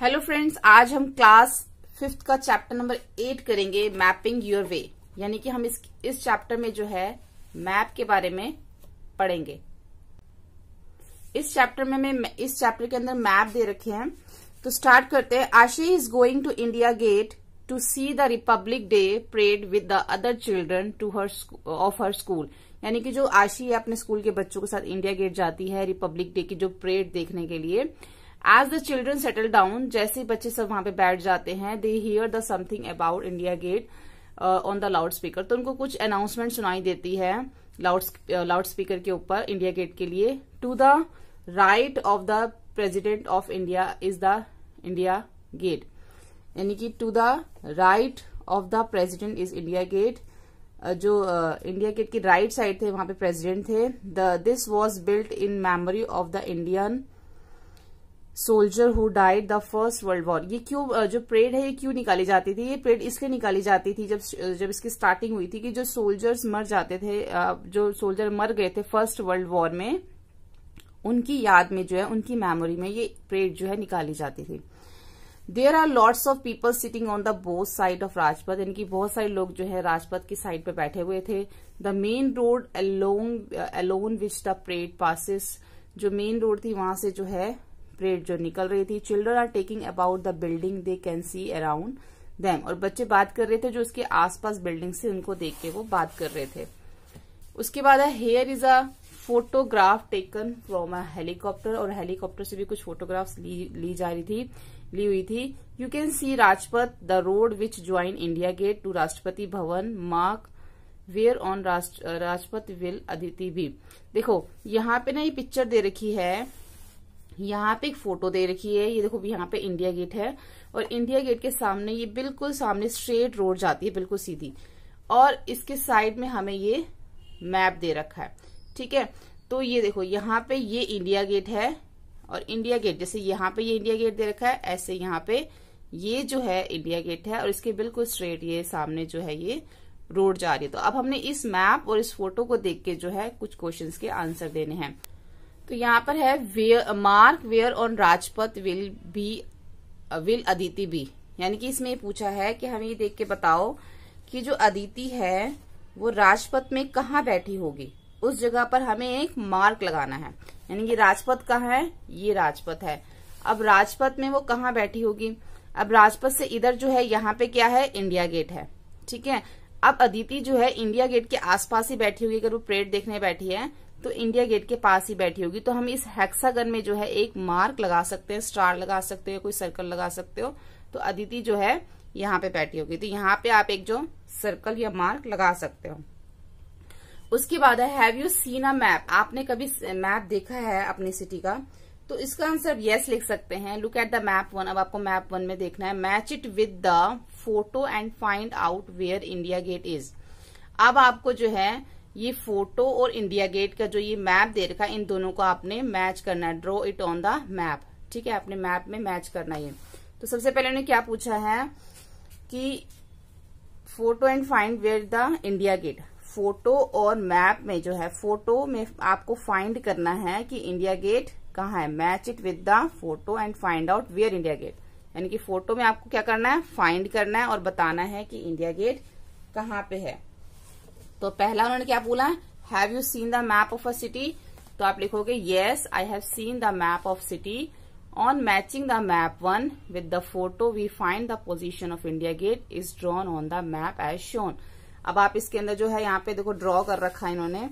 hello friends आज हम class fifth का चैप्टर नंबर एट करेंगे मैपिंग योर वे यानी कि हम इस इस चैप्टर में जो है मैप के बारे में पढ़ेंगे इस चैप्टर में मैं इस चैप्टर के अंदर मैप दे रखे हैं तो स्टार्ट करते हैं Ashi is going to India Gate to see the Republic Day parade with the other children to her of her school यानी कि जो आशी है अपने स्कूल के बच्चों के साथ इंडिया गेट जाती है रिपब्लिक डे की जो परेड देखने के लिए as the children settle down जैसे बच्चे सब वहां पे बैठ जाते हैं they hear the something about India gate on the loudspeaker तो उनको कुछ अनाउंसमेंट सुनाई देती है लाउड लाउड स्पीकर के ऊपर इंडिया गेट के लिए to the right of the president of India is the India gate यानी कि to the right of the president is India Gate जो इंडिया गेट की राइट साइड थे वहां पे प्रेसिडेंट थे the this was built in memory of the Indian soldier who died the first world war ये क्यों जो परेड है ये क्यों निकाली जाती थी ये परेड इसलिए निकाली जाती थी जब जब इसकी स्टार्टिंग हुई थी कि जो सोल्जर्स मर जाते थे जो सोल्जर मर गए थे फर्स्ट वर्ल्ड वॉर में उनकी याद में जो है उनकी मेमोरी में ये परेड जो है निकाली जाती थी there are lords of people sitting on the both side of Rajpath यानी कि बहुत सारे लोग जो है राजपथ की साइड पे बैठे हुए थे the main road along alone which the parade passes जो मेन रोड थी वहां से जो है परेड जो निकल रही थी children are taking about the building they can see around them और बच्चे बात कर रहे थे जो उसके आसपास बिल्डिंग से उनको देख के वो बात कर रहे थे उसके बाद है here is a photograph taken from a helicopter और हेलीकॉप्टर से भी कुछ फोटोग्राफ्स ली, ली जा रही थी ली हुई थी you can see Rajpath the road which join India Gate to Rashtrapati Bhavan mark where on Rajpath will Aditi भी देखो यहाँ पे ना ये पिक्चर दे रखी है यहाँ पे एक फोटो दे रखी है ये देखो यहाँ पे इंडिया गेट है और इंडिया गेट के सामने ये बिल्कुल सामने स्ट्रेट रोड जाती है बिल्कुल सीधी और इसके साइड में हमें ये मैप दे रखा है ठीक है तो ये देखो यहाँ पे ये इंडिया गेट है और इंडिया गेट जैसे यहाँ पे ये इंडिया गेट दे रखा है ऐसे यहाँ पे ये जो है इंडिया गेट है और इसके बिल्कुल स्ट्रेट ये सामने जो है ये रोड जा रही है तो अब हमने इस मैप और इस फोटो को देख के जो है कुछ क्वेश्चंस के आंसर देने हैं तो यहाँ पर है mark where on Rajpath will be will Aditi be यानी कि इसमें पूछा है कि हमें ये देख के बताओ कि जो अदिति है वो राजपथ में कहा बैठी होगी उस जगह पर हमें एक मार्क लगाना है यानी कि राजपथ कहा है ये राजपथ है अब राजपथ में वो कहाँ बैठी होगी अब राजपथ से इधर जो है यहाँ पे क्या है इंडिया गेट है ठीक है अब अदिति जो है इंडिया गेट के आसपास ही बैठी होगी अगर वो परेड देखने बैठी है तो इंडिया गेट के पास ही बैठी होगी तो हम इस हेक्सागन में जो है एक मार्क लगा सकते हैं स्टार लगा सकते हो कोई सर्कल लगा सकते हो तो अदिति जो है यहाँ पे बैठी होगी तो यहाँ पे आप एक जो सर्कल या मार्क लगा सकते हो उसके बाद है have you seen a map आपने कभी मैप देखा है अपनी सिटी का तो इसका आंसर यस लिख सकते हैं look at the map one अब आपको मैप वन में देखना है match it with the photo and find out where India gate is अब आपको जो है ये फोटो और इंडिया गेट का जो ये मैप दे रखा है इन दोनों को आपने मैच करना है draw it on the map ठीक है आपने मैप में मैच करना ये तो सबसे पहले उन्होंने क्या पूछा है कि photo and find where the India Gate photo और मैप में जो है फोटो में आपको फाइंड करना है कि इंडिया गेट कहाँ है match it with the photo and find out where India gate यानी कि फोटो में आपको क्या करना है फाइंड करना है और बताना है कि इंडिया गेट कहाँ पे है तो पहला उन्होंने क्या बोला have you seen the map of a city तो आप लिखोगे yes I have seen the map of city on matching the map one with the photo we find the position of India gate is drawn on the map as shown अब आप इसके अंदर जो है यहाँ पे देखो ड्रॉ कर रखा है इन्होंने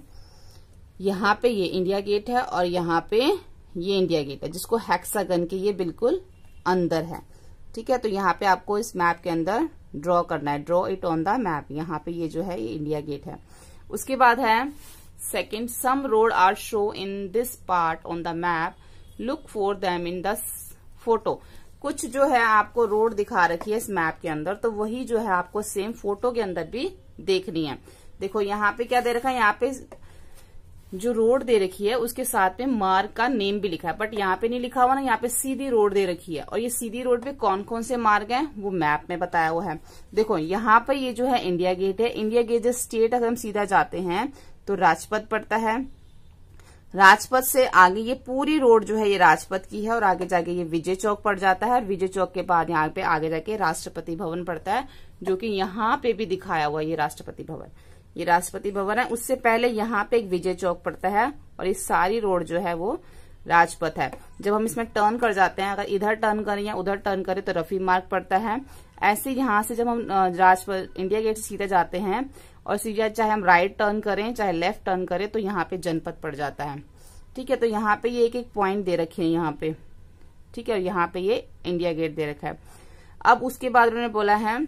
यहाँ पे ये इंडिया गेट है और यहाँ पे ये इंडिया गेट है जिसको हैक्सागन के ये बिल्कुल अंदर है ठीक है तो यहाँ पे आपको इस मैप के अंदर ड्रॉ करना है draw it on the map यहाँ पे ये जो है ये इंडिया गेट है उसके बाद है second some road are show in this part on the map look for them in the photo कुछ जो है आपको रोड दिखा रखी है इस मैप के अंदर तो वही जो है आपको सेम फोटो के अंदर भी देखनी है देखो यहाँ पे क्या दे रखा है यहाँ पे जो रोड दे रखी है उसके साथ में मार्ग का नेम भी लिखा है बट यहाँ पे नहीं लिखा हुआ ना यहाँ पे सीधी रोड दे रखी है और ये सीधी रोड पे कौन कौन से मार्ग हैं वो मैप में बताया हुआ है देखो यहाँ पर ये जो है इंडिया गेट है इंडिया गेट जब स्टेट अगर हम सीधा जाते हैं तो राजपथ पड़ता है राजपथ से आगे ये पूरी रोड जो है ये राजपथ की है और आगे जाके ये विजय चौक पड़ जाता है और विजय चौक के बाद यहाँ पे आगे जाके राष्ट्रपति भवन पड़ता है जो कि यहाँ पे भी दिखाया हुआ ये राष्ट्रपति भवन ये राष्ट्रपति भवन है उससे पहले यहाँ पे एक विजय चौक पड़ता है और ये सारी रोड जो है वो राजपथ है जब हम इसमें टर्न कर जाते हैं अगर इधर टर्न करें या उधर टर्न करें तो रफी मार्ग पड़ता है ऐसे यहाँ से जब हम राजपथ इंडिया गेट सीधे जाते हैं और सीधा चाहे हम राइट टर्न करें चाहे लेफ्ट टर्न करें तो यहाँ पे जनपद पड़ जाता है ठीक है तो यहाँ पे ये एक एक पॉइंट दे रखे है यहाँ पे ठीक है और यहाँ पे ये इंडिया गेट दे रखा है अब उसके बाद उन्होंने बोला है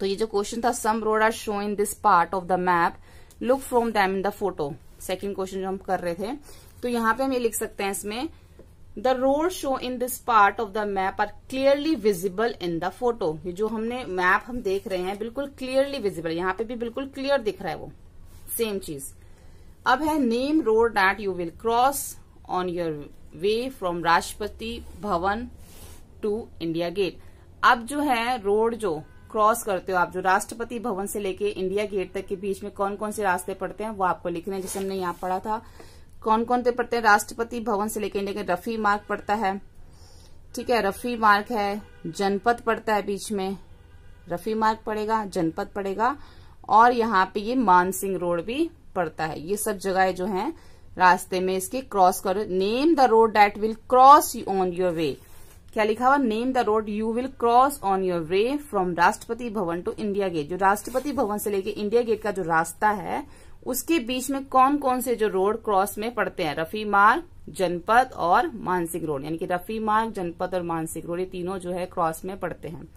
तो ये जो क्वेश्चन था some road are show in this part of the map look from them in the photo second question जो हम कर रहे थे तो यहाँ पे हम ये लिख सकते हैं इसमें the road show in this part of the map are clearly visible in the photo ये जो हमने मैप हम देख रहे हैं बिल्कुल क्लियरली विजिबल यहाँ पे भी बिल्कुल क्लियर दिख रहा है वो सेम चीज अब है name road that you will cross on your way from Rashtrapati Bhavan to India gate अब जो है रोड जो क्रॉस करते हो आप जो राष्ट्रपति भवन से लेके इंडिया गेट तक के बीच में कौन कौन से रास्ते पड़ते हैं वो आपको लिखने हैं जैसे हमने यहाँ पढ़ा था कौन कौन से पड़ते हैं राष्ट्रपति भवन से लेके इंडिया के रफी मार्ग पड़ता है ठीक है रफी मार्ग है जनपद पड़ता है बीच में रफी मार्ग पड़ेगा जनपद पड़ेगा और यहाँ पे ये मानसिंह रोड भी पड़ता है ये सब जगह जो है रास्ते में इसके क्रॉस करो name the road that will cross you on your way क्या लिखा हुआ name the road you will cross on your way from Rashtrapati Bhavan to India Gate जो राष्ट्रपति भवन से लेके इंडिया गेट का जो रास्ता है उसके बीच में कौन कौन से जो रोड क्रॉस में पड़ते हैं रफी मार्ग जनपद और मानसिक रोड यानी कि रफी मार्ग जनपद और मानसिक रोड ये तीनों जो है क्रॉस में पड़ते हैं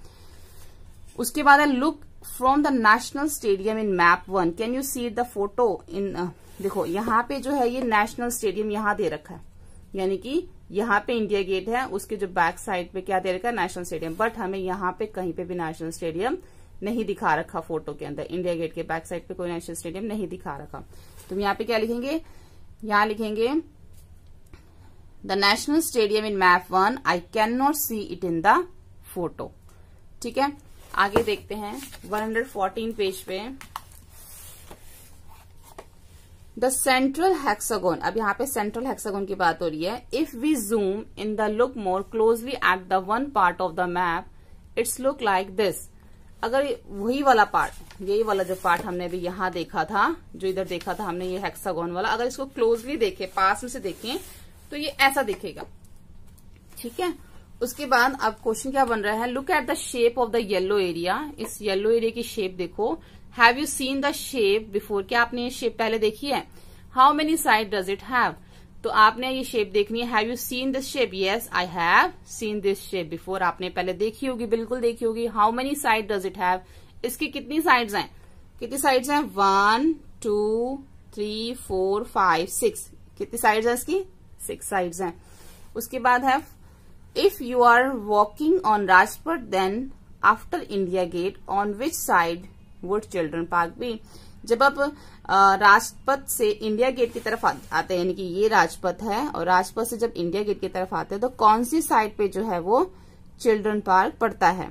उसके बाद है look from the national stadium in map one can you see the photo in देखो यहाँ पे जो है ये नेशनल स्टेडियम यहाँ दे रखा है यानी कि यहाँ पे इंडिया गेट है उसके जो बैक साइड पे क्या दे रखा है नेशनल स्टेडियम बट हमें यहाँ पे कहीं पे भी नेशनल स्टेडियम नहीं दिखा रखा फोटो के अंदर इंडिया गेट के बैक साइड पे कोई नेशनल स्टेडियम नहीं दिखा रखा तो यहाँ पे क्या लिखेंगे यहाँ लिखेंगे the national stadium in map one I can not see it in the photo ठीक है आगे देखते हैं 114 पेज पे द सेंट्रल हेक्सागोन अब यहाँ पे सेंट्रल हेक्सागोन की बात हो रही है if we zoom in the look more closely at the one part of the map it's look like this अगर वही वाला पार्ट यही वाला जो पार्ट हमने अभी यहाँ देखा था जो इधर देखा था हमने ये हेक्सागोन वाला अगर इसको क्लोजली देखें पास में से देखें तो ये ऐसा दिखेगा ठीक है उसके बाद अब क्वेश्चन क्या बन रहा है look at the shape of the yellow area इस येलो एरिया की शेप देखो have you seen the shape before क्या आपने ये शेप पहले देखी है how many side does it have तो आपने ये शेप देखनी have you seen this shape yes I have seen this shape before आपने पहले देखी होगी बिल्कुल देखी होगी how many side does it have इसकी कितनी साइड्स हैं कितनी साइड्स हैं one two three four five six कितनी साइड्स हैं इसकी सिक्स साइड्स हैं उसके बाद है if you are walking on Rajpath then after India gate on which side would children park भी जब आप राजपथ से इंडिया गेट की तरफ आते हैं यानी कि ये राजपथ है और राजपथ से जब इंडिया गेट की तरफ आते हैं तो कौन सी साइड पे जो है वो चिल्ड्रन पार्क पड़ता है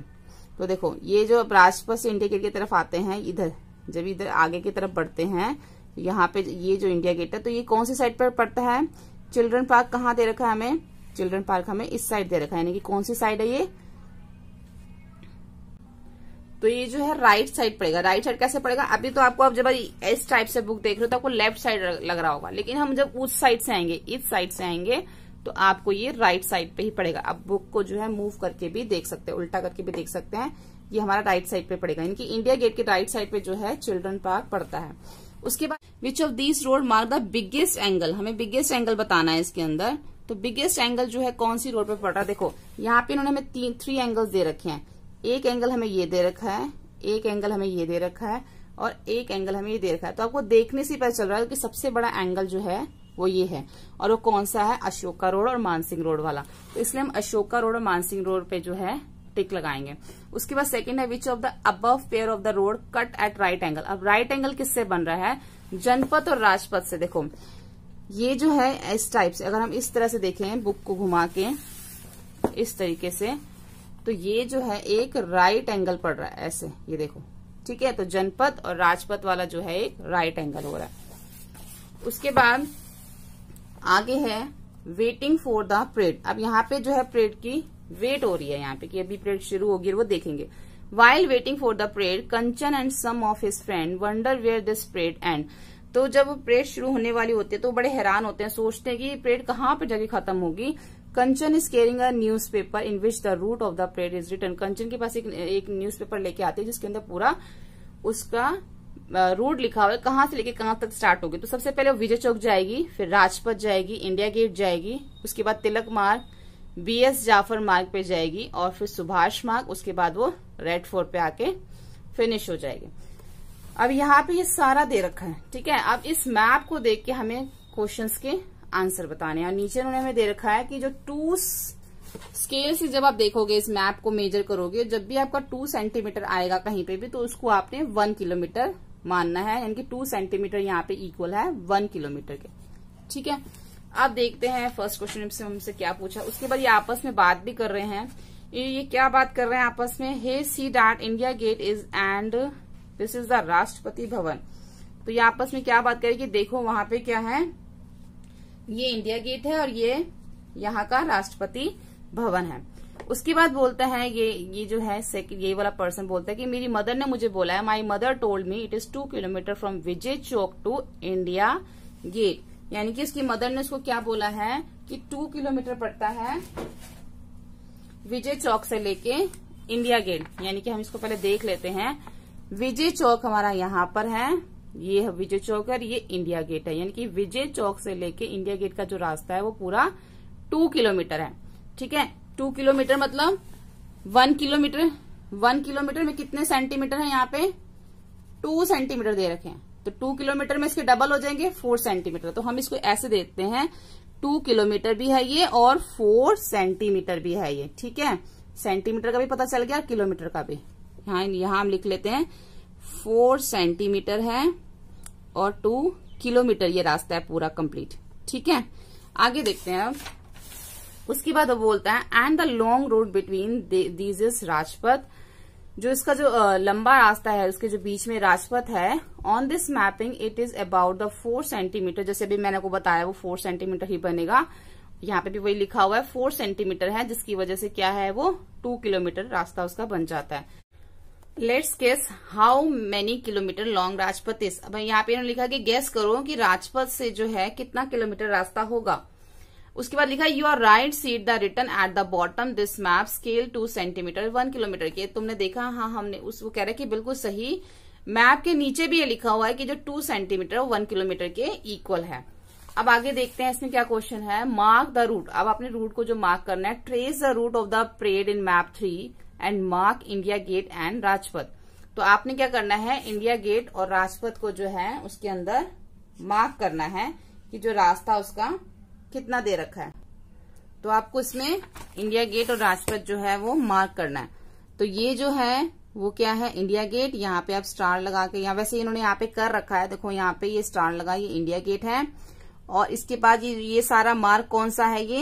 तो देखो ये जो आप राजपथ से इंडिया गेट की तरफ आते हैं इधर जब इधर आगे की तरफ बढ़ते हैं यहाँ पे ये जो इंडिया गेट है तो ये कौन सी साइड पर पड़ता है चिल्ड्रन पार्क कहाँ दे रखा है हमें चिल्ड्रन पार्क हमें इस साइड दे रखा है यानी कि कौन सी साइड है ये तो ये जो है राइट साइड पड़ेगा राइट साइड कैसे पड़ेगा अभी तो आपको आप जब इस टाइप से बुक देख रहे हो तो आपको लेफ्ट साइड लग रहा होगा लेकिन हम जब उस साइड से आएंगे इस साइड से आएंगे तो आपको ये राइट साइड पे ही पड़ेगा आप बुक को जो है मूव करके भी देख सकते हैं उल्टा करके भी देख सकते हैं ये हमारा राइट साइड पे पड़ेगा इनकी इंडिया गेट के राइट साइड पे जो है चिल्ड्रन पार्क पड़ता है उसके बाद which of this road mark the biggest angle हमें बिगेस्ट एंगल बताना है इसके अंदर तो बिगेस्ट एंगल जो है कौन सी रोड पे पड़ रहा है देखो यहाँ पे इन्होंने हमें तीन थ्री एंगल्स दे रखे हैं एक एंगल हमें ये दे रखा है एक एंगल हमें ये दे रखा है और एक एंगल हमें ये दे रखा है तो आपको देखने से पता चल रहा है कि सबसे बड़ा एंगल जो है वो ये है और वो कौन सा है अशोका रोड और मानसिंह रोड वाला तो इसलिए हम अशोका रोड और मानसिंह रोड पे जो है टिक लगाएंगे उसके बाद सेकंड है which of the above pair of the road cut at right angle अब राइट एंगल किससे बन रहा है जनपद और राजपथ से देखो ये जो है इस टाइप से अगर हम इस तरह से देखें बुक को घुमा के इस तरीके से तो ये जो है एक राइट एंगल पड़ रहा है ऐसे ये देखो ठीक है तो जनपद और राजपथ वाला जो है एक राइट एंगल हो रहा है उसके बाद आगे है वेटिंग फॉर द परेड अब यहाँ पे जो है परेड की वेट हो रही है यहाँ पे कि अभी परेड शुरू होगी वो देखेंगे while waiting for the parade Kanchan and some of his friend wonder where this parade end तो जब परेड शुरू होने वाली होती है तो बड़े हैरान होते हैं सोचते हैं कि परेड कहाँ पे जगह खत्म होगी Kanchan is caring a newspaper in which the route of the prayer is return Kanchan के पास एक, एक न्यूज पेपर लेके आते हैं जिसके अंदर पूरा उसका रूट लिखा हुआ है कहां से लेके कहां तक स्टार्ट होगी तो सबसे पहले विजय चौक जाएगी फिर राजपथ जाएगी इंडिया गेट जाएगी उसके बाद तिलक मार्ग बीएस जाफर मार्ग पे जाएगी और फिर सुभाष मार्ग उसके बाद वो रेड फोर्ट पे आके फिनिश हो जाएगी अब यहाँ पे ये सारा दे रखा है ठीक है अब इस मैप को देख के हमें क्वेश्चंस के आंसर बताने और नीचे उन्होंने हमें दे रखा है कि जो टू स्केल से जब आप देखोगे इस मैप को मेजर करोगे जब भी आपका टू सेंटीमीटर आएगा कहीं पे भी तो उसको आपने वन किलोमीटर मानना है यानी कि टू सेंटीमीटर यहाँ पे इक्वल है वन किलोमीटर के ठीक है आप देखते हैं फर्स्ट क्वेश्चन से हमसे क्या पूछा उसके बाद ये आपस में बात भी कर रहे हैं ये क्या बात कर रहे हैं आपस में he see that India gate is and this is the Rashtrapati Bhavan तो ये आपस में क्या बात करेगी देखो वहां पे क्या है ये इंडिया गेट है और ये यहाँ का राष्ट्रपति भवन है उसके बाद बोलता है ये ये जो है ये वाला पर्सन बोलता है कि मेरी मदर ने मुझे बोला है my mother told me it is two kilometer from Vijay Chowk to India gate यानी कि इसकी मदर ने उसको क्या बोला है कि टू किलोमीटर पड़ता है विजय चौक से लेके इंडिया गेट यानी कि हम इसको पहले देख लेते हैं विजय चौक हमारा यहाँ पर है ये विजय चौक और ये इंडिया गेट है यानी कि विजय चौक से लेके इंडिया गेट का जो रास्ता है वो पूरा टू किलोमीटर है ठीक है टू किलोमीटर मतलब वन किलोमीटर वन किलोमीटर में कितने सेंटीमीटर है यहाँ पे टू सेंटीमीटर दे रखे हैं तो टू किलोमीटर में इसके डबल हो जाएंगे फोर सेंटीमीटर तो हम इसको ऐसे देते हैं टू किलोमीटर भी है ये और फोर सेंटीमीटर भी है ये ठीक है सेंटीमीटर का भी पता चल गया किलोमीटर का भी यहाँ यहाँ हम लिख लेते हैं फोर सेंटीमीटर है और टू किलोमीटर ये रास्ता है पूरा कंप्लीट ठीक है आगे देखते हैं अब उसके बाद वो बोलता है and the long road between these is Rajpath जो इसका जो लंबा रास्ता है उसके जो बीच में राजपथ है on this mapping it is about the four centimeter जैसे भी मैंने आपको बताया वो फोर सेंटीमीटर ही बनेगा यहाँ पे भी वही लिखा हुआ है फोर सेंटीमीटर है जिसकी वजह से क्या है वो टू किलोमीटर रास्ता उसका बन जाता है let's guess how many kilometer long Rajpath is अब यहाँ पे लिखा कि गेस करो कि राजपथ से जो है कितना किलोमीटर रास्ता होगा उसके बाद लिखा you are right seat the return at the bottom this map scale two centimeter one kilometer के तुमने देखा हाँ हमने उस वो कह रहे कि बिल्कुल सही मैप के नीचे भी ये लिखा हुआ है कि जो टू सेंटीमीटर वन किलोमीटर के इक्वल है अब आगे देखते हैं इसमें क्या क्वेश्चन है मार्क द रूट अब आपने रूट को जो मार्क करना है trace the route of the parade in map three and mark India gate and Rajpath तो आपने क्या करना है इंडिया गेट और राजपथ को जो है उसके अंदर मार्क करना है कि जो रास्ता उसका कितना दे रखा है तो आपको इसमें इंडिया गेट और राजपथ जो है वो मार्क करना है तो ये जो है वो क्या है इंडिया गेट यहाँ पे आप स्टार लगा के यहाँ वैसे इन्होंने यहाँ पे कर रखा है देखो यहाँ पे ये स्टार लगा ये इंडिया गेट है और इसके बाद ये ये सारा मार्क कौन सा है ये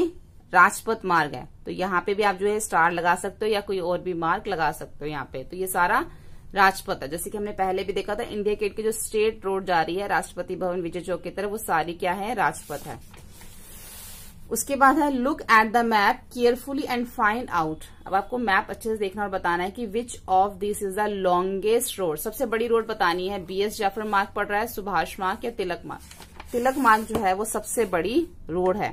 राजपथ मार्ग है तो यहाँ पे भी आप जो है स्टार लगा सकते हो या कोई और भी मार्ग लगा सकते हो यहाँ पे तो ये सारा राजपथ है जैसे कि हमने पहले भी देखा था इंडिया गेट की जो स्टेट रोड जा रही है राष्ट्रपति भवन विजय चौक की तरफ वो सारी क्या है राजपथ है उसके बाद है look at the map carefully and find out अब आपको मैप अच्छे से देखना और बताना है कि which of this is the longest road सबसे बड़ी रोड बतानी है बीएस जाफर मार्ग पड़ रहा है सुभाष मार्ग या तिलक मार्ग तिलक मार्ग जो है वो सबसे बड़ी रोड है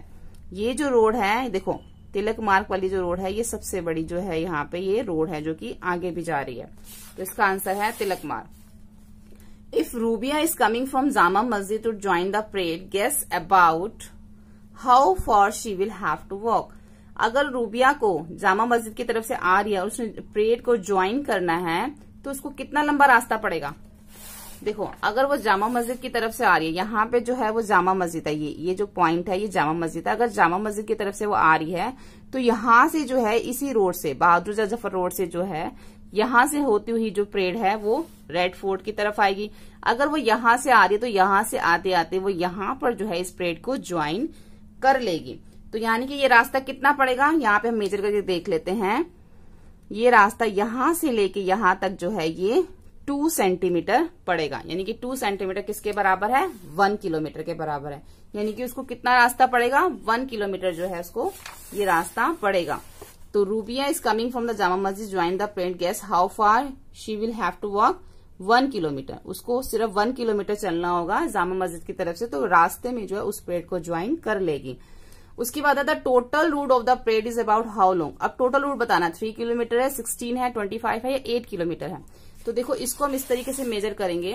ये जो रोड है देखो तिलक मार्ग वाली जो रोड है ये सबसे बड़ी जो है यहाँ पे ये रोड है जो कि आगे भी जा रही है तो इसका आंसर है Tilak Marg if Rubia is coming from Jama Masjid to join the parade guess about how far she will have to walk अगर रूबिया को जामा मस्जिद की तरफ से आ रही है उसने परेड को ज्वाइन करना है तो उसको कितना लंबा रास्ता पड़ेगा देखो अगर वो जामा मस्जिद की तरफ से आ रही है यहाँ पे जो है वो जामा मस्जिद है ये ये जो पॉइंट है ये जामा मस्जिद है अगर जामा मस्जिद की तरफ से वो आ रही है तो यहाँ से जो है इसी रोड से बहादुर जफर रोड से जो है यहाँ से होती हुई जो परेड है वो रेड फोर्ट की तरफ आएगी अगर वो यहाँ से आ रही है तो यहाँ से आते आते वो यहाँ पर जो है इस परेड को ज्वाइन कर लेगी तो यानी कि ये रास्ता कितना पड़ेगा यहाँ पे हम मेजर करके देख लेते हैं ये रास्ता यहां से लेके यहां तक जो है ये टू सेंटीमीटर पड़ेगा यानी कि टू सेंटीमीटर किसके बराबर है वन किलोमीटर के बराबर है यानी कि उसको कितना रास्ता पड़ेगा वन किलोमीटर जो है उसको ये रास्ता पड़ेगा तो Rubia is coming from the Jama Masjid join the paint guess how far she will have to walk one kilometer उसको सिर्फ वन किलोमीटर चलना होगा जामा मस्जिद की तरफ से तो रास्ते में जो है उस पेड़ को ज्वाइन कर लेगी उसके बाद आता total route of the parade is about how long अब टोटल रूट बताना थ्री किलोमीटर है सिक्सटीन है ट्वेंटी फाइव है या एट किलोमीटर है तो देखो इसको हम इस तरीके से मेजर करेंगे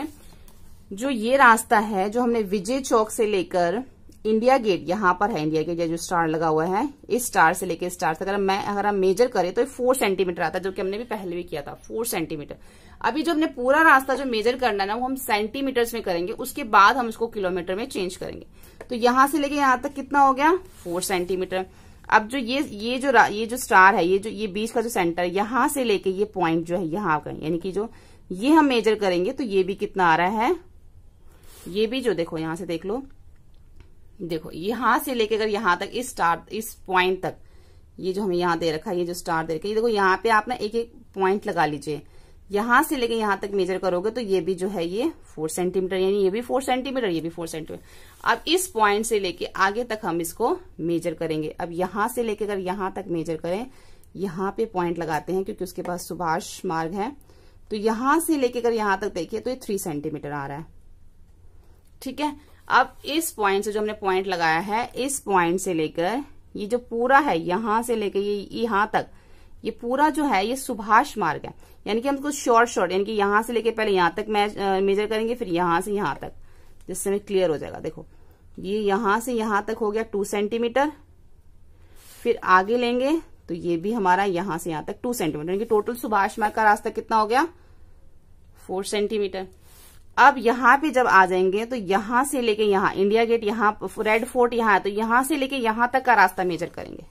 जो ये रास्ता है जो हमने विजय चौक से लेकर इंडिया गेट यहां पर है इंडिया गेट जो स्टार लगा हुआ है इस स्टार से लेकर स्टार तक अगर मैं अगर हम मेजर करें तो फोर सेंटीमीटर आता है जो कि हमने भी पहले भी किया था फोर सेंटीमीटर अभी जो हमने पूरा रास्ता जो मेजर करना है ना वो हम सेंटीमीटर्स में करेंगे उसके बाद हम उसको किलोमीटर में चेंज करेंगे तो यहां से लेके यहां तक कितना हो गया फोर सेंटीमीटर अब जो ये ये जो ये जो स्टार है ये जो ये बीच का जो सेंटर यहां से लेके ये पॉइंट जो है यहाँ का यानी कि जो ये हम मेजर करेंगे तो ये भी कितना आ रहा है ये भी जो देखो यहां से देख लो देखो यहां से लेके अगर यहां तक इस स्टार इस पॉइंट तक ये जो हमें यहां दे रखा है ये जो स्टार दे रखा है ये देखो यहाँ पे आप ना एक एक पॉइंट लगा लीजिए यहां से लेके यहां तक मेजर करोगे तो ये भी जो है ये फोर सेंटीमीटर यानी ये भी फोर सेंटीमीटर ये भी फोर सेंटीमीटर अब इस पॉइंट से लेके आगे तक हम इसको मेजर करेंगे अब यहां से लेके अगर यहां तक मेजर करें यहां पे पॉइंट लगाते हैं क्योंकि उसके पास सुभाष मार्ग है तो यहां से लेके अगर यहां तक देखिए तो ये थ्री सेंटीमीटर आ रहा है ठीक है अब इस पॉइंट से जो हमने पॉइंट लगाया है इस पॉइंट से लेकर ये जो पूरा है यहां से लेकर ये यहां तक ये पूरा जो है ये सुभाष मार्ग है यानी कि हम इसको शॉर्ट शॉर्ट यानी कि यहां से लेके पहले यहां तक मेजर करेंगे फिर यहां से यहां तक जिससे हमें क्लियर हो जाएगा देखो ये यहां से यहां तक हो गया टू सेंटीमीटर फिर आगे लेंगे तो ये भी हमारा यहां से यहां तक टू सेंटीमीटर यानी टोटल सुभाष मार्ग का रास्ता कितना हो गया फोर सेंटीमीटर अब यहां पे जब आ जाएंगे तो यहां से लेके यहां इंडिया गेट यहां रेड फोर्ट यहां है तो यहां से लेके यहां तक का रास्ता मेजर करेंगे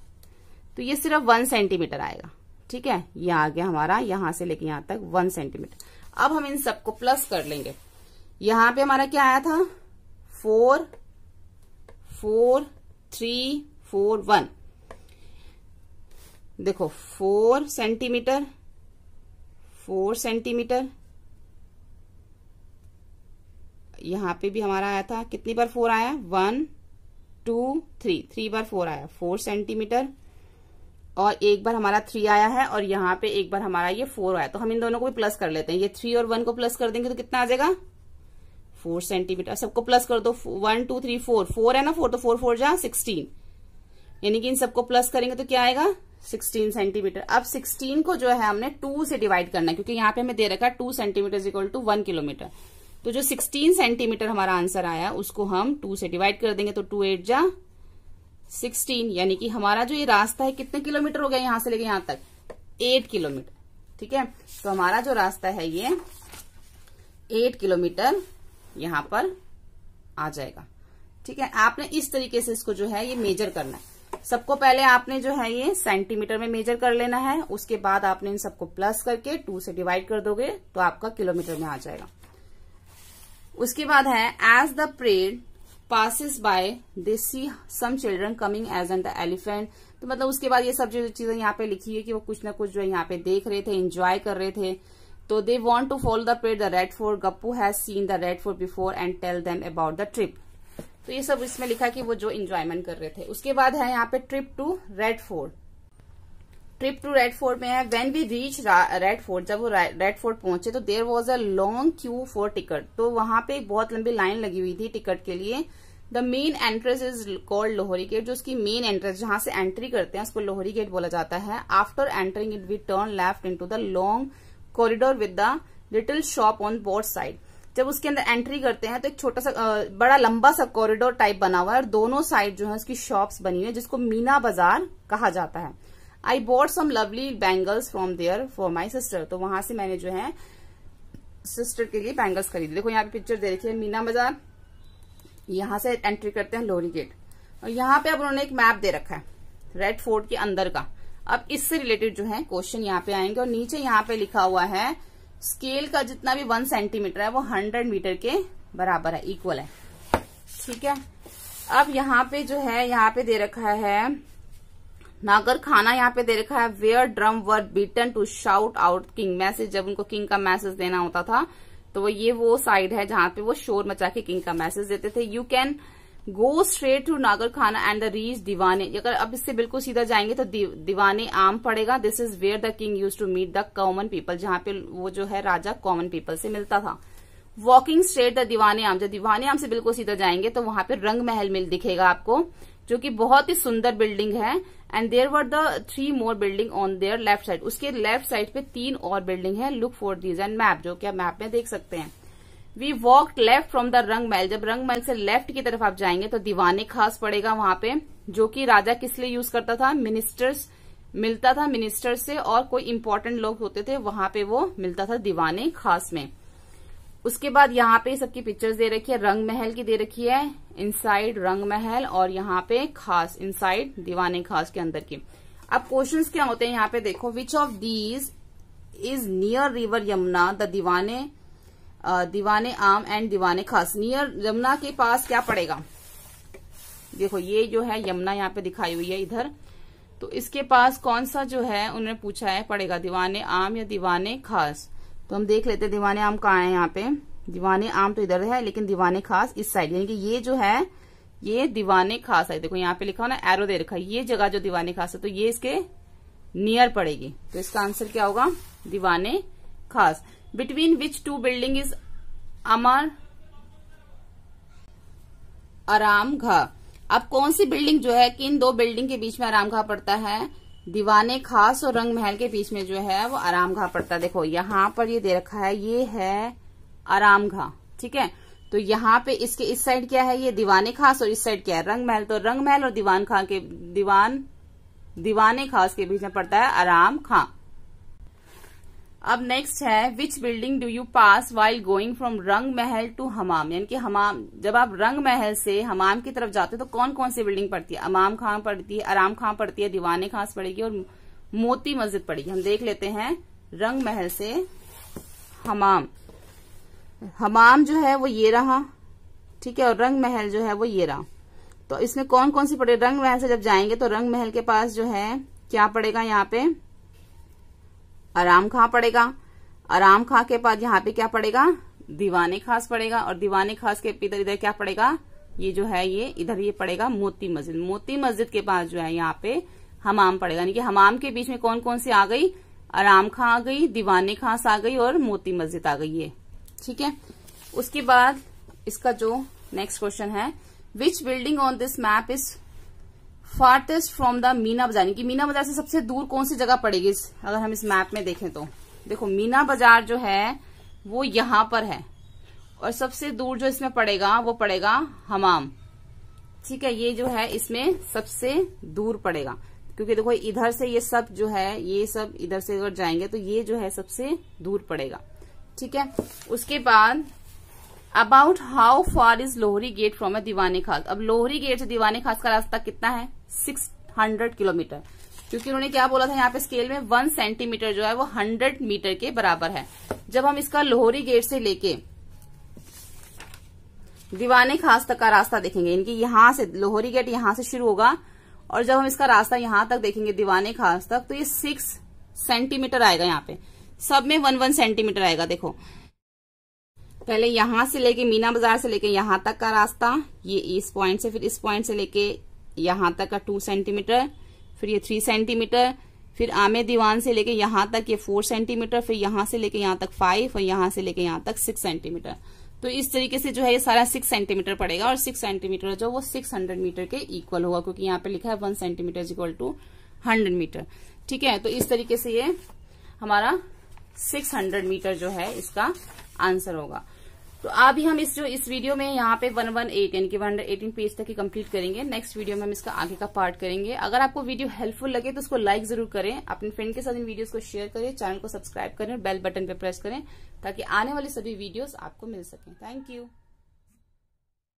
तो ये सिर्फ वन सेंटीमीटर आएगा ठीक है ये आ गया हमारा यहां से लेके यहां तक वन सेंटीमीटर अब हम इन सबको प्लस कर लेंगे यहां पे हमारा क्या आया था four four three four one देखो फोर सेंटीमीटर फोर सेंटीमीटर यहां पे भी हमारा आया था कितनी बार फोर आया वन टू थ्री थ्री बार फोर आया फोर सेंटीमीटर और एक बार हमारा थ्री आया है और यहाँ पे एक बार हमारा ये फोर आया तो हम इन दोनों को भी प्लस कर लेते हैं ये थ्री और वन को प्लस कर देंगे तो कितना आ जाएगा फोर सेंटीमीटर सबको प्लस कर दो one two three four four है ना फोर तो फोर फोर जा सिक्सटीन यानी कि इन सबको प्लस करेंगे तो क्या आएगा सिक्सटीन सेंटीमीटर अब सिक्सटीन को जो है हमने टू से डिवाइड करना है क्योंकि यहाँ पे हमें दे रखा है two centimeter equal to one kilometer तो जो सिक्सटीन सेंटीमीटर हमारा आंसर आया उसको हम टू से डिवाइड कर देंगे तो टू एट जा सिक्सटीन यानी कि हमारा जो ये रास्ता है कितने किलोमीटर हो गया यहां से लेके यहां तक एट किलोमीटर ठीक है तो हमारा जो रास्ता है ये एट किलोमीटर यहां पर आ जाएगा ठीक है आपने इस तरीके से इसको जो है ये मेजर करना है सबको पहले आपने जो है ये सेंटीमीटर में मेजर कर लेना है उसके बाद आपने इन सबको प्लस करके टू से डिवाइड कर दोगे तो आपका किलोमीटर में आ जाएगा उसके बाद है as the parade passes by they see some children coming as an the elephant तो मतलब उसके बाद ये सब जो चीजें यहाँ पे लिखी है कि वो कुछ ना कुछ जो यहाँ पे देख रहे थे इंजॉय कर रहे थे तो they want to follow the parade the red fort Gappu has seen the red fort before and tell them about the trip तो ये सब इसमें लिखा कि वो जो इंजॉयमेंट कर रहे थे उसके बाद है यहाँ पे trip to red fort trip to red fort में है when we reach red fort जब वो रेड फोर्ट पहुंचे तो there was a long queue for ticket तो वहां पे एक बहुत लंबी लाइन लगी हुई थी टिकट के लिए the main entrance is called Lahori gate जो उसकी मेन एंट्रेंस जहां से एंट्री करते हैं उसको लोहरी गेट बोला जाता है after entering it we turn left into the long corridor with the little shop on board side जब उसके अंदर एंट्री करते हैं तो एक छोटा सा बड़ा लंबा सा कॉरिडोर टाइप बना हुआ है और दोनों साइड जो है उसकी शॉप्स बनी हुई है जिसको मीना बाजार कहा जाता है I bought some lovely bangles from there for my sister तो वहां से मैंने जो है सिस्टर के लिए बैंगल्स खरीदे देखो यहाँ पे पिक्चर दे रखी है मीना बाजार यहां से एंट्री करते हैं लोहरी गेट और यहाँ पे अब उन्होंने एक मैप दे रखा है रेड फोर्ट के अंदर का अब इससे रिलेटेड जो है क्वेश्चन यहाँ पे आएंगे और नीचे यहाँ पे लिखा हुआ है स्केल का जितना भी वन सेंटीमीटर है वो हंड्रेड मीटर के बराबर है इक्वल है ठीक है अब यहाँ पे जो है यहाँ पे दे रखा है नागर खाना यहाँ पे दे रखा है where drum were beaten to shout out king message जब उनको किंग का मैसेज देना होता था तो वो ये वो साइड है जहां पे वो शोर मचा के किंग का मैसेज देते थे you can go straight to Naqqar Khana and the reach दीवाने अगर अब इससे बिल्कुल सीधा जाएंगे तो दि, दीवाने आम पड़ेगा this is where the king use to meet the common people जहां पे वो जो है राजा कॉमन पीपल से मिलता था वॉकिंग स्ट्रेट द दीवाने आम जब दीवाने आम से बिल्कुल सीधा जाएंगे तो वहां पे रंग महल मिल दिखेगा आपको जो कि बहुत ही सुंदर बिल्डिंग है and there were the three more building on there left side उसके लेफ्ट साइड पे तीन और बिल्डिंग है look for these and map जो कि आप मैप में देख सकते हैं we walk left from the Rang Mahal जब रंग महल से लेफ्ट की तरफ आप जाएंगे तो दीवाने खास पड़ेगा वहां पे जो कि राजा किस लिए यूज करता था मिनिस्टर्स मिलता था मिनिस्टर से और कोई इम्पोर्टेंट लोग होते थे वहां पे वो मिलता था दीवाने खास में उसके बाद यहाँ पे सबकी पिक्चर्स दे रखी है रंग महल की दे रखी है इनसाइड रंग महल और यहाँ पे खास इनसाइड दीवाने खास के अंदर की अब क्वेश्चंस क्या होते हैं यहाँ पे देखो which of these is near river Yamuna the Diwane Diwane आम एंड दीवाने खास नियर यमुना के पास क्या पड़ेगा देखो ये जो है यमुना यहाँ पे दिखाई हुई है इधर तो इसके पास कौन सा जो है उन्होंने पूछा है पड़ेगा दीवाने आम या दीवाने खास तो हम देख लेते हैं दीवाने आम कहाँ है यहाँ पे दीवाने आम तो इधर है लेकिन दीवाने खास इस साइड यानी कि ये जो है ये दीवाने खास है देखो यहाँ पे लिखा हो ना एरो दे रखा है ये जगह जो दीवाने खास है तो ये इसके नियर पड़ेगी तो इसका आंसर क्या होगा Diwane Khas between which two building is अमर आराम घा अब कौन सी बिल्डिंग जो है किन दो बिल्डिंग के बीच में आराम घा पड़ता है दीवाने खास और रंग महल के बीच में जो है वो आराम घा पड़ता है देखो यहाँ पर ये दे रखा है ये है आराम घा ठीक है तो यहाँ पे इसके इस साइड क्या है ये दीवाने खास और इस साइड क्या है रंग महल तो रंग महल और दीवान खां के दीवान दीवाने खास के बीच में पड़ता है आराम खां अब नेक्स्ट है which building do you pass while going from Rang Mahal to हमाम यानी कि हमाम जब आप रंग महल से हमाम की तरफ जाते हो तो कौन कौन सी बिल्डिंग पड़ती है अमाम खां पड़ती है आराम खां पड़ती है दीवाने खास पड़ेगी और मोती मस्जिद पड़ेगी हम देख लेते हैं रंग महल से हमाम हमाम जो है वो ये रहा ठीक है और रंग महल जो है वो ये रहा तो इसमें कौन कौन सी पड़ेगी रंग महल से जब जाएंगे तो रंग महल के पास जो है क्या पड़ेगा यहाँ पे आराम खां पड़ेगा आराम खां के बाद यहाँ पे क्या पड़ेगा दीवाने खास पड़ेगा और दीवाने खास के इधर इधर क्या पड़ेगा ये जो है ये इधर ये पड़ेगा मोती मस्जिद मोती मस्जिद के पास जो है यहाँ पे हमाम पड़ेगा यानी कि हमाम के बीच में कौन कौन सी आ गई आराम खां आ गई दीवाने खास आ गई और मोती मस्जिद आ गई ये ठीक है उसके बाद इसका जो नेक्स्ट क्वेश्चन है which building on this map is farthest from the Meena Bazaar यानी कि मीना बाजार से सबसे दूर कौन सी जगह पड़ेगी अगर हम इस मैप में देखें तो देखो मीना बाजार जो है वो यहां पर है और सबसे दूर जो इसमें पड़ेगा वो पड़ेगा हमाम ठीक है ये जो है इसमें सबसे दूर पड़ेगा क्योंकि देखो इधर से ये सब जो है ये सब इधर से अगर जाएंगे तो ये जो है सबसे दूर पड़ेगा ठीक है उसके बाद about how far is Lahori gate from a Diwane Khas अब लोहरी गेट से दीवाने खास का रास्ता कितना है सिक्स हंड्रेड किलोमीटर क्योंकि उन्होंने क्या बोला था यहाँ पे स्केल में वन सेंटीमीटर जो है वो हंड्रेड मीटर के बराबर है जब हम इसका लोहरी गेट से लेके दीवाने खास तक का रास्ता देखेंगे इनकी यहां से लोहरी गेट यहां से शुरू होगा और जब हम इसका रास्ता यहां तक देखेंगे दीवाने खास तक तो ये सिक्स सेंटीमीटर आएगा यहाँ पे सब में वन वन सेंटीमीटर आएगा देखो पहले यहां से लेके मीना बाजार से लेके यहां तक का रास्ता ये इस पॉइंट से फिर इस पॉइंट से लेके यहां तक का टू सेंटीमीटर फिर ये थ्री सेंटीमीटर फिर आमे दीवान से लेके यहां तक ये फोर सेंटीमीटर फिर यहां से लेके यहां तक फाइव और यहां से लेके यहां तक सिक्स सेंटीमीटर तो इस तरीके से जो है ये सारा सिक्स सेंटीमीटर पड़ेगा और सिक्स सेंटीमीटर जो वो सिक्स हंड्रेड मीटर के इक्वल होगा क्योंकि यहाँ पे लिखा है one centimeter is equal to hundred meter ठीक है तो इस तरीके से ये हमारा सिक्स हंड्रेड मीटर जो है इसका आंसर होगा तो अभी हम इस जो इस वीडियो में यहाँ पे 118 यानी कि 118 पेज तक ही कंप्लीट करेंगे नेक्स्ट वीडियो में हम इसका आगे का पार्ट करेंगे अगर आपको वीडियो हेल्पफुल लगे तो उसको लाइक जरूर करें अपने फ्रेंड के साथ इन वीडियोस को शेयर करें चैनल को सब्सक्राइब करें और बेल बटन पर प्रेस करें ताकि आने वाली सभी वीडियोस आपको मिल सकें थैंक यू